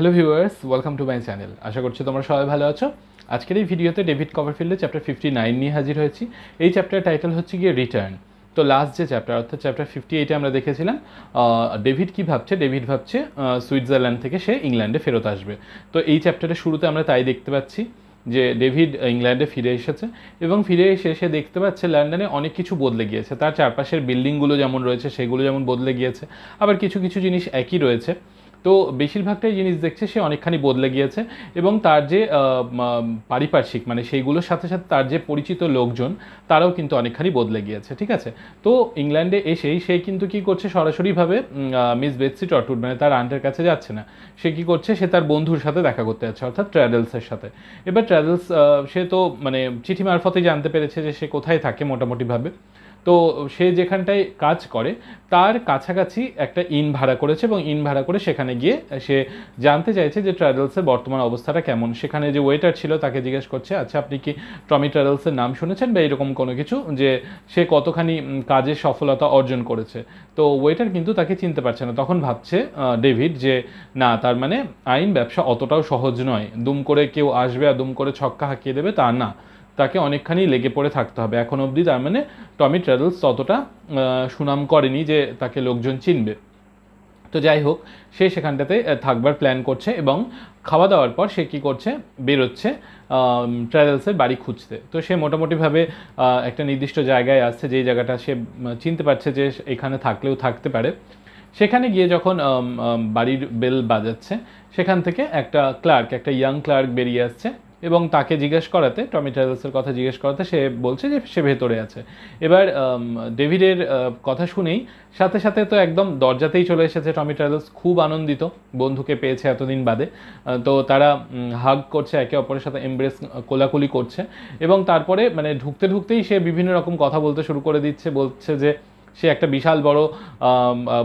hello viewers welcome to my channel আশা করছি তোমরা সবাই ভালো আছো আজকের এই ভিডিওতে ডেভিড কভারফিল্ডের চ্যাপ্টার ফিফটি নাইন নিয়ে হাজির হয়েছি এই চ্যাপ্টার টাইটেল হচ্ছে গিয়ে রিটার্ন তো লাস্ট যে চ্যাপ্টার অর্থাৎ চ্যাপ্টার ফিফটি এইটে আমরা দেখেছিলাম ডেভিড কী ভাবছে ডেভিড ভাবছে সুইজারল্যান্ড থেকে সে ইংল্যান্ডে ফেরত আসবে তো এই চ্যাপ্টারের শুরুতে আমরা তাই দেখতে পাচ্ছি যে ডেভিড ইংল্যান্ডে ফিরে এসেছে এবং ফিরে এসে সে দেখতে পাচ্ছে লন্ডনে অনেক কিছু বদলে গিয়েছে তার চারপাশের বিল্ডিংগুলো যেমন রয়েছে সেগুলো যেমন বদলে গিয়েছে আবার কিছু কিছু জিনিস একই রয়েছে তো বেশিরভাগটাই জিনিস দেখছে সে অনেকখানি বদলে গিয়েছে এবং তার যে পারিপার্শ্বিক মানে সেইগুলোর সাথে সাথে তার যে পরিচিত লোকজন তারাও কিন্তু অনেকখানি বদলে গিয়েছে ঠিক আছে তো ইংল্যান্ডে এসেই সে কিন্তু কি করছে সরাসরিভাবে মিস বেটসি টটুড মানে তার আন্টের কাছে যাচ্ছে না সে কি করছে সে তার বন্ধুর সাথে দেখা করতে যাচ্ছে অর্থাৎ ট্র্যাভেলসের সাথে এবার ট্র্যাভেলস সে তো মানে চিঠি মারফতে জানতে পেরেছে যে সে কোথায় থাকে মোটামুটিভাবে তো সে যেখানটায় কাজ করে তার কাছাকাছি একটা ইন ভাড়া করেছে এবং ইন ভাড়া করে সেখানে গিয়ে সে জানতে চাইছে যে ট্রাভেলসের বর্তমান অবস্থাটা কেমন সেখানে যে ওয়েটার ছিল তাকে জিজ্ঞেস করছে আচ্ছা আপনি কি টমি ট্রাভেলসের নাম শুনেছেন বা এরকম কোনো কিছু যে সে কতখানি কাজে সফলতা অর্জন করেছে তো ওয়েটার কিন্তু তাকে চিনতে পারছে না তখন ভাবছে ডেভিড যে না তার মানে আইন ব্যবসা অতটাও সহজ নয় দুম করে কেউ আসবে আর দুম করে ছক্কা হাঁকিয়ে দেবে তা না তাকে অনেকখানি লেগে পড়ে থাকতে হবে এখন অবধি তার মানে টমি ট্রাভেলস ততটা সুনাম করেনি যে তাকে লোকজন চিনবে তো যাই হোক সে সেখানটাতে থাকবার প্ল্যান করছে এবং খাওয়া দাওয়ার পর সে কী করছে বেরোচ্ছে ট্রাভেলসের বাড়ি খুঁজতে তো সে মোটামুটিভাবে একটা নির্দিষ্ট জায়গায় আসছে যেই জায়গাটা সে চিনতে পারছে যে এখানে থাকলেও থাকতে পারে সেখানে গিয়ে যখন বাড়ির বেল বাজাচ্ছে সেখান থেকে একটা ক্লার্ক একটা ইয়াং ক্লার্ক বেরিয়ে আসছে এবং তাকে জিজ্ঞেস করাতে টমি ট্রাভেলসের কথা জিজ্ঞেস করাতে সে বলছে যে সে ভেতরে আছে এবার ডেভিডের কথা শুনেই সাথে সাথে তো একদম দরজাতেই চলে এসেছে টমি ট্রাভেলস খুব আনন্দিত বন্ধুকে পেয়েছে এতদিন বাদে তো তারা হাগ করছে একে অপরের সাথে এমব্রেস কোলাকুলি করছে এবং তারপরে মানে ঢুকতে ঢুকতেই সে বিভিন্ন রকম কথা বলতে শুরু করে দিচ্ছে বলছে যে সে একটা বিশাল বড়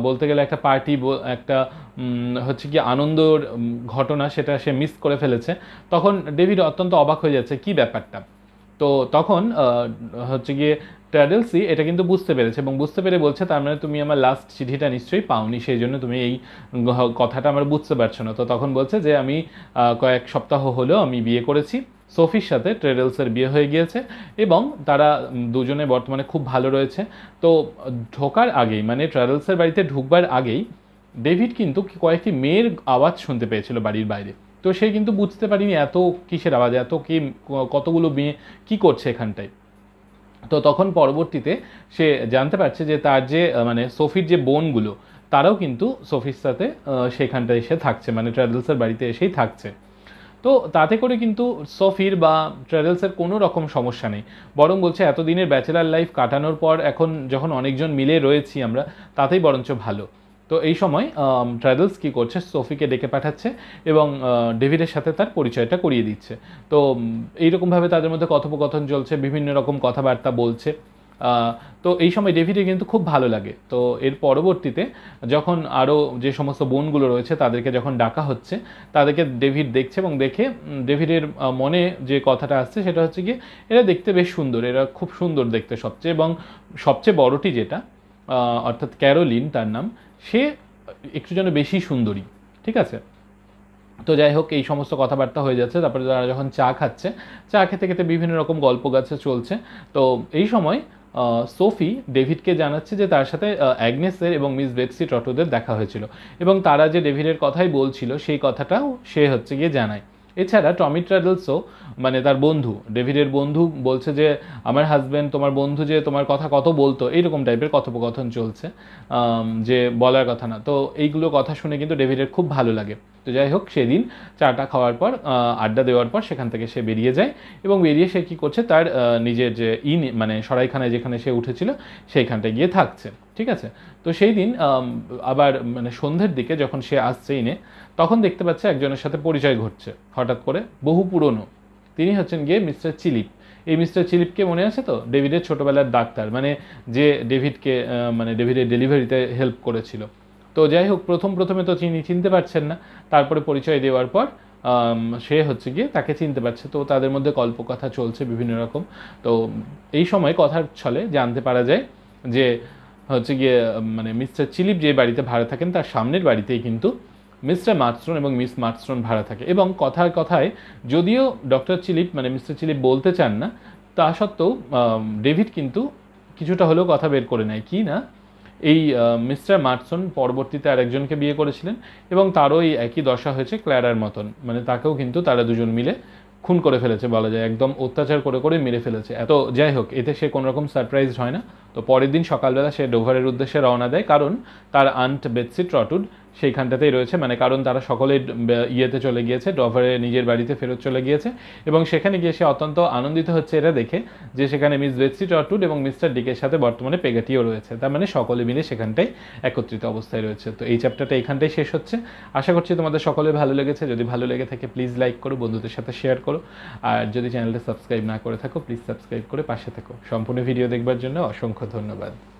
বলতে গেলে একটা পার্টি একটা হচ্ছে কি আনন্দর ঘটনা সেটা সে মিস করে ফেলেছে তখন ডেভিড অত্যন্ত অবাক হয়ে যাচ্ছে কি ব্যাপারটা তো তখন হচ্ছে গিয়ে ট্র্যাডেলসি এটা কিন্তু বুঝতে পেরেছে এবং বুঝতে পেরে বলছে তার মানে তুমি আমার লাস্ট চিঠিটা নিশ্চয়ই পাওনি সেই জন্য তুমি এই কথাটা আমার বুঝতে পারছো না তো তখন বলছে যে আমি কয়েক সপ্তাহ হলো আমি বিয়ে করেছি সোফির সাথে ট্রেডেলসের বিয়ে হয়ে গিয়েছে এবং তারা দুজনে বর্তমানে খুব ভালো রয়েছে তো ঢোকার আগেই মানে ট্রেডেলসের বাড়িতে ঢুকবার আগেই ডেভিড কিন্তু কয়েকটি মেয়ের আওয়াজ শুনতে পেয়েছিল বাড়ির বাইরে তো সে কিন্তু বুঝতে পারিনি এত কিসের আওয়াজ এত কি কতগুলো মেয়ে কী করছে এখানটায় তো তখন পরবর্তীতে সে জানতে পারছে যে তার যে মানে সোফির যে বোনগুলো তারাও কিন্তু সোফির সাথে সেখানটায় এসে থাকছে মানে ট্রাভেলসের বাড়িতে এসেই থাকছে তো তাতে করে কিন্তু সফির বা ট্রাভেলসের কোনো রকম সমস্যা নেই বরং বলছে এতদিনের ব্যাচেলার লাইফ কাটানোর পর এখন যখন অনেকজন মিলে রয়েছি আমরা তাতেই বরঞ্চ ভালো তো এই সময় ট্রাভেলস কি করছে সোফিকে ডেকে পাঠাচ্ছে এবং ডেভিডের সাথে তার পরিচয়টা করিয়ে দিচ্ছে তো এইরকমভাবে তাদের মধ্যে কথোপকথন চলছে বিভিন্ন রকম কথাবার্তা বলছে তো এই সময় ডেভিডে কিন্তু খুব ভালো লাগে তো এর পরবর্তীতে যখন আরও যে সমস্ত বোনগুলো রয়েছে তাদেরকে যখন ডাকা হচ্ছে তাদেরকে ডেভিড দেখছে এবং দেখে ডেভিডের মনে যে কথাটা আসছে সেটা হচ্ছে গিয়ে এরা দেখতে বেশ সুন্দর এরা খুব সুন্দর দেখতে সবচেয়ে এবং সবচেয়ে বড়টি যেটা অর্থাৎ ক্যারোলিন তার নাম সে একটু যেন বেশি সুন্দরী ঠিক আছে তো যাই হোক এই সমস্ত কথাবার্তা হয়ে যাচ্ছে তারপরে তারা যখন চা খাচ্ছে চা খেতে খেতে বিভিন্ন রকম গল্প গাছে চলছে তো এই সময় সোফি ডেভিডকে জানাচ্ছে যে তার সাথে অ্যাগনেসের এবং মিস বেক্সি টটোদের দেখা হয়েছিল এবং তারা যে ডেভিডের কথাই বলছিল সেই কথাটাও সে হচ্ছে গিয়ে জানায় এছাড়া টমি ট্রাডলসও মানে তার বন্ধু ডেভিডের বন্ধু বলছে যে আমার হাজব্যান্ড তোমার বন্ধু যে তোমার কথা কত বলতো এইরকম টাইপের কথোপকথন চলছে যে বলার কথা না তো এইগুলো কথা শুনে কিন্তু ডেভিডের খুব ভালো লাগে তো যাই হোক সেদিন চাটা খাওয়ার পর আড্ডা দেওয়ার পর সেখান থেকে সে বেরিয়ে যায় এবং বেরিয়ে সে কী করছে তার নিজের যে ইন মানে সরাইখানায় যেখানে সে উঠেছিল সেইখানটায় গিয়ে থাকছে ঠিক আছে তো সেই দিন আবার মানে সন্ধ্যের দিকে যখন সে আসছে ইনে তখন দেখতে পাচ্ছে একজনের সাথে পরিচয় ঘটছে হঠাৎ করে বহু পুরনো তিনি হচ্ছেন গিয়ে মিস্টার চিলিপ এই মিস্টার চিলিপকে মনে আছে তো ডেভিডের ছোটোবেলার ডাক্তার মানে যে ডেভিডকে মানে ডেভিডের ডেলিভারিতে হেল্প করেছিল তো যাই হোক প্রথম প্রথমে তো চিনি চিনতে পারছেন না তারপরে পরিচয় দেওয়ার পর সে হচ্ছে গিয়ে তাকে চিনতে পারছে তো তাদের মধ্যে কল্পকথা চলছে বিভিন্ন রকম তো এই সময় কথার ছলে জানতে পারা যায় যে হচ্ছে গিয়ে মানে মিস্টার চিলিপ যে বাড়িতে ভাড়া থাকেন তার সামনের বাড়িতেই কিন্তু মিস্টার মার্টস্টন এবং মিস মার্টস্টন ভাড়া থাকে এবং কথার কথায় যদিও ডক্টর চিলিপ মানে মিস্টার চিলিপ বলতে চান না তা সত্ত্বেও ডেভিড কিন্তু কিছুটা হলেও কথা বের করে নেয় কি না এই মিস্টার মার্টসন পরবর্তীতে আরেকজনকে বিয়ে করেছিলেন এবং তারও এই একই দশা হয়েছে ক্ল্যারার মতন মানে তাকেও কিন্তু তারা দুজন মিলে খুন করে ফেলেছে বলা যায় একদম অত্যাচার করে করে মেরে ফেলেছে এত যাই হোক এতে সে কোনোরকম সারপ্রাইজ হয় না তো পরের দিন সকালবেলা সে ডোভারের উদ্দেশ্যে রওনা দেয় কারণ তার আন্ট বেডসিট রটুড সেইখানটাতেই রয়েছে মানে কারণ তারা সকলে ইয়েতে চলে গিয়েছে ডোভারে নিজের বাড়িতে ফেরত চলে গিয়েছে এবং সেখানে গিয়ে সে অত্যন্ত আনন্দিত হচ্ছে এটা দেখে যে সেখানে মিস বেডসিট রটুড এবং মিস্টার ডিকের সাথে বর্তমানে পেগাটিও রয়েছে তার মানে সকলে মিলে সেখানটাই একত্রিত অবস্থায় রয়েছে তো এই চ্যাপ্টারটা এইখানটাই শেষ হচ্ছে আশা করছি তোমাদের সকলে ভালো লেগেছে যদি ভালো লেগে থাকে প্লিজ লাইক করো বন্ধুদের সাথে শেয়ার করো আর যদি চ্যানেলটা সাবস্ক্রাইব না করে থাকো প্লিজ সাবস্ক্রাইব করে পাশে থাকো সম্পূর্ণ ভিডিও দেখবার জন্য অসংখ্য অসংখ্য ধন্যবাদ